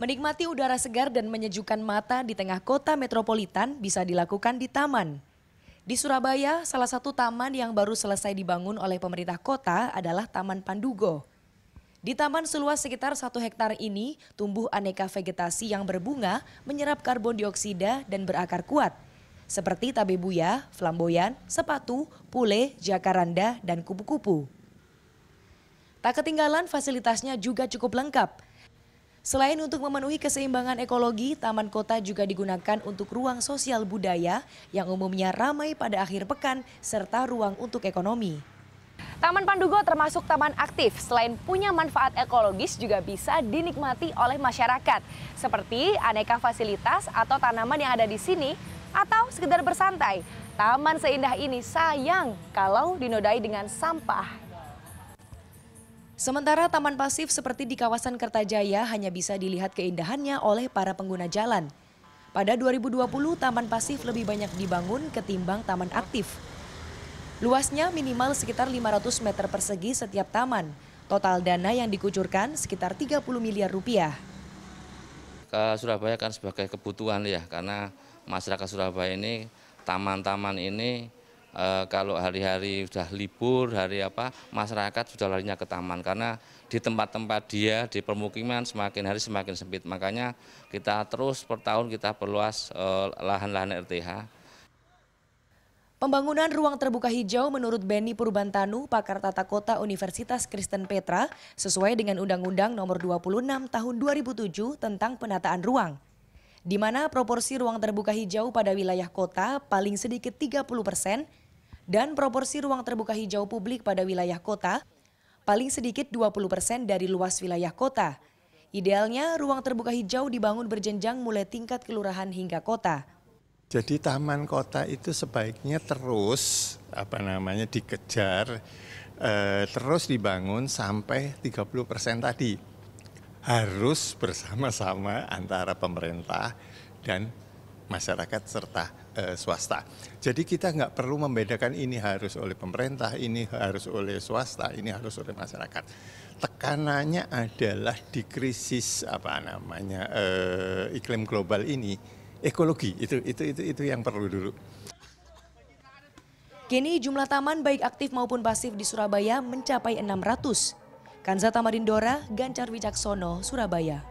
Menikmati udara segar dan menyejukkan mata di tengah kota metropolitan bisa dilakukan di taman. Di Surabaya, salah satu taman yang baru selesai dibangun oleh pemerintah kota adalah Taman Pandugo. Di taman seluas sekitar satu hektar ini, tumbuh aneka vegetasi yang berbunga, menyerap karbon dioksida dan berakar kuat. Seperti tabebuya, flamboyan, sepatu, pule, jakaranda, dan kupu-kupu. Tak ketinggalan fasilitasnya juga cukup lengkap. Selain untuk memenuhi keseimbangan ekologi, taman kota juga digunakan untuk ruang sosial budaya yang umumnya ramai pada akhir pekan serta ruang untuk ekonomi. Taman Pandugo termasuk taman aktif. Selain punya manfaat ekologis juga bisa dinikmati oleh masyarakat. Seperti aneka fasilitas atau tanaman yang ada di sini atau sekedar bersantai. Taman seindah ini sayang kalau dinodai dengan sampah Sementara taman pasif seperti di kawasan Kertajaya hanya bisa dilihat keindahannya oleh para pengguna jalan. Pada 2020, taman pasif lebih banyak dibangun ketimbang taman aktif. Luasnya minimal sekitar 500 meter persegi setiap taman. Total dana yang dikucurkan sekitar 30 miliar rupiah. Surabaya kan sebagai kebutuhan ya, karena masyarakat Surabaya ini taman-taman ini e, kalau hari-hari sudah libur, hari apa, masyarakat sudah larinya ke taman karena di tempat-tempat dia di permukiman semakin hari semakin sempit. Makanya kita terus per tahun kita perluas eh, lahan-lahan e, RTH. Pembangunan ruang terbuka hijau menurut Benny Purbantanu, pakar tata kota Universitas Kristen Petra, sesuai dengan Undang-Undang Nomor 26 Tahun 2007 tentang penataan ruang di mana proporsi ruang terbuka hijau pada wilayah kota paling sedikit 30 persen dan proporsi ruang terbuka hijau publik pada wilayah kota paling sedikit 20 persen dari luas wilayah kota. Idealnya, ruang terbuka hijau dibangun berjenjang mulai tingkat kelurahan hingga kota. Jadi taman kota itu sebaiknya terus apa namanya dikejar eh, terus dibangun sampai 30% tadi harus bersama-sama antara pemerintah dan masyarakat serta e, swasta. Jadi kita nggak perlu membedakan ini harus oleh pemerintah, ini harus oleh swasta, ini harus oleh masyarakat. Tekanannya adalah di krisis apa namanya e, iklim global ini ekologi itu itu itu itu yang perlu dulu. Kini jumlah taman baik aktif maupun pasif di Surabaya mencapai 600. Kanzata Marindora, Gancar Wijaksono, Surabaya.